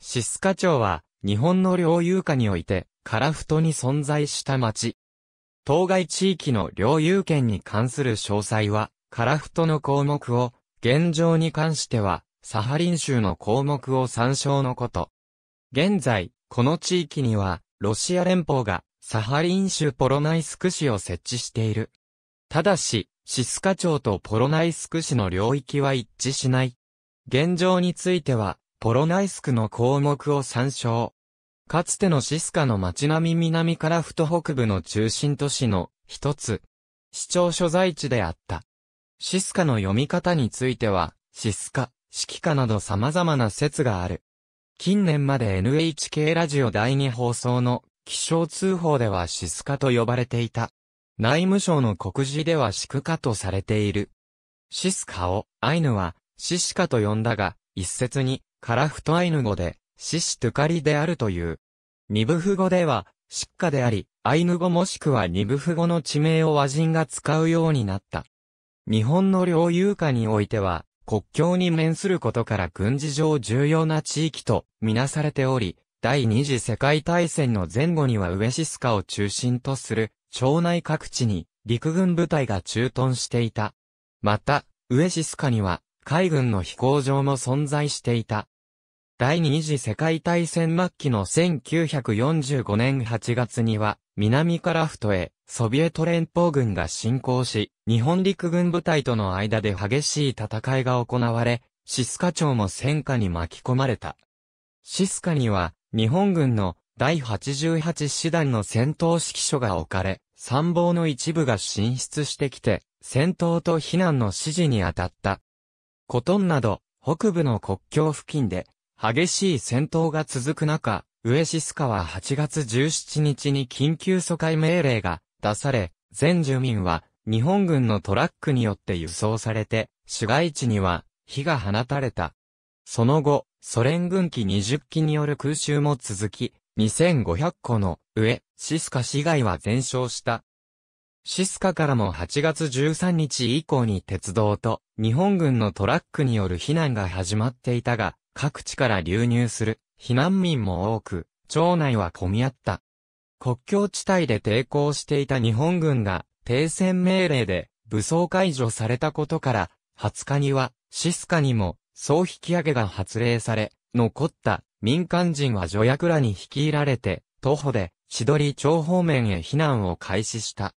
シスカ町は、日本の領有下において、カラフトに存在した町。当該地域の領有権に関する詳細は、カラフトの項目を、現状に関しては、サハリン州の項目を参照のこと。現在、この地域には、ロシア連邦が、サハリン州ポロナイスク市を設置している。ただし、シスカ町とポロナイスク市の領域は一致しない。現状については、ポロナイスクの項目を参照。かつてのシスカの街並み南からふと北部の中心都市の一つ、市長所在地であった。シスカの読み方については、シスカ、シキカなど様々な説がある。近年まで NHK ラジオ第2放送の気象通報ではシスカと呼ばれていた。内務省の告示ではシクカとされている。シスカをアイヌはシシカと呼んだが、一説にカラフトアイヌ語で、シシトゥカリであるという。ニブフ語では、シッカであり、アイヌ語もしくはニブフ語の地名を和人が使うようになった。日本の領有下においては、国境に面することから軍事上重要な地域とみなされており、第二次世界大戦の前後にはウエシスカを中心とする町内各地に陸軍部隊が駐屯していた。また、ウエシスカには海軍の飛行場も存在していた。第二次世界大戦末期の1945年8月には、南カラフトへ、ソビエト連邦軍が侵攻し、日本陸軍部隊との間で激しい戦いが行われ、シスカ町も戦火に巻き込まれた。シスカには、日本軍の第88師団の戦闘指揮所が置かれ、参謀の一部が進出してきて、戦闘と避難の指示に当たった。コトンなど、北部の国境付近で、激しい戦闘が続く中、ウエシスカは8月17日に緊急疎開命令が出され、全住民は日本軍のトラックによって輸送されて、市街地には火が放たれた。その後、ソ連軍機20機による空襲も続き、2500個のウエシスカ市街は全焼した。シスカからも8月13日以降に鉄道と日本軍のトラックによる避難が始まっていたが、各地から流入する避難民も多く、町内は混み合った。国境地帯で抵抗していた日本軍が停戦命令で武装解除されたことから、20日にはシスカにも総引き上げが発令され、残った民間人は助役らに率いられて、徒歩で、千鳥町方面へ避難を開始した。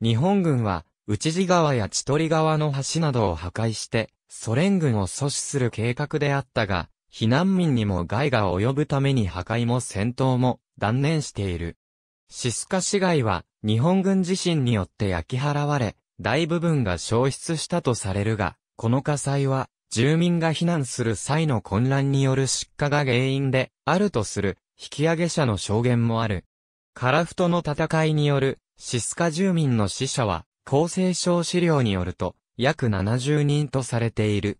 日本軍は、内地川や千鳥川の橋などを破壊して、ソ連軍を阻止する計画であったが、避難民にも害が及ぶために破壊も戦闘も断念している。シスカ市街は日本軍自身によって焼き払われ、大部分が消失したとされるが、この火災は住民が避難する際の混乱による失火が原因であるとする引き上げ者の証言もある。カラフトの戦いによるシスカ住民の死者は、厚生省資料によると、約70人とされている。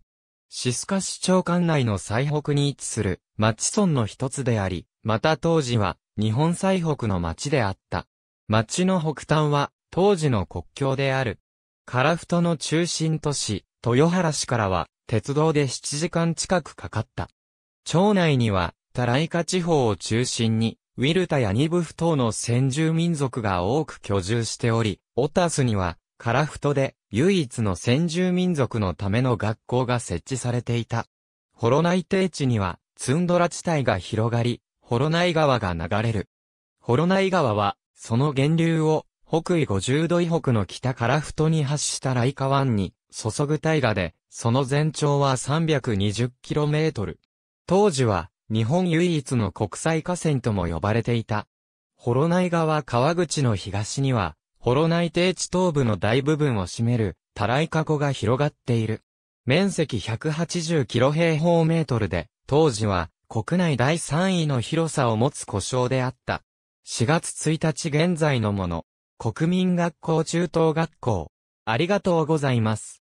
シスカ市長管内の最北に位置する町村の一つであり、また当時は日本最北の町であった。町の北端は当時の国境である。カラフトの中心都市、豊原市からは鉄道で7時間近くかかった。町内には、タライカ地方を中心にウィルタやニブフ等の先住民族が多く居住しており、オタスには、カラフトで唯一の先住民族のための学校が設置されていた。ホロナイ低地には、ツンドラ地帯が広がり、ホロナイ川が流れる。ホロナイ川は、その源流を、北緯50度以北の北カラフトに発したライカ湾に、注ぐ大河で、その全長は 320km。当時は、日本唯一の国際河川とも呼ばれていた。ホナ内川川口の東には、ホナ内低地東部の大部分を占める、タライカ湖が広がっている。面積180キロ平方メートルで、当時は国内第3位の広さを持つ故障であった。4月1日現在のもの、国民学校中等学校。ありがとうございます。